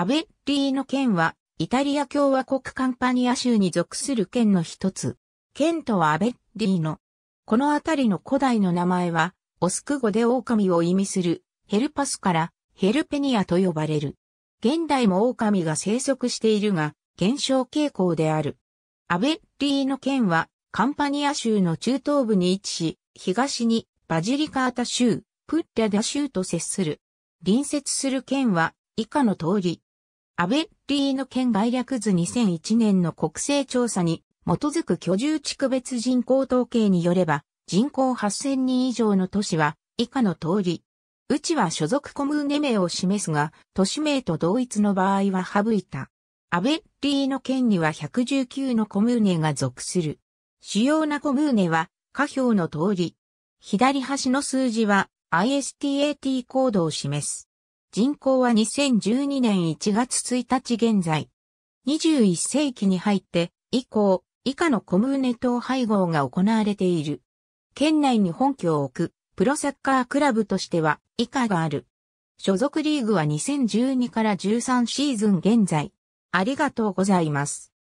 アベッリーノ県は、イタリア共和国カンパニア州に属する県の一つ。県とはアベッリーノ。この辺りの古代の名前は、オスク語で狼を意味する、ヘルパスからヘルペニアと呼ばれる。現代も狼が生息しているが、減少傾向である。アベッリーノ県は、カンパニア州の中東部に位置し、東にバジリカータ州、プッリャダ州と接する。隣接する県は、以下の通り。ベッリーの県概略図2001年の国勢調査に基づく居住地区別人口統計によれば、人口8000人以上の都市は以下の通り。うちは所属コムーネ名を示すが、都市名と同一の場合は省いた。ベッリーの県には119のコムーネが属する。主要なコムーネは、下表の通り。左端の数字は ISTAT コードを示す。人口は2012年1月1日現在。21世紀に入って以降、以下のコムーネ島配合が行われている。県内に本拠を置くプロサッカークラブとしては以下がある。所属リーグは2012から13シーズン現在。ありがとうございます。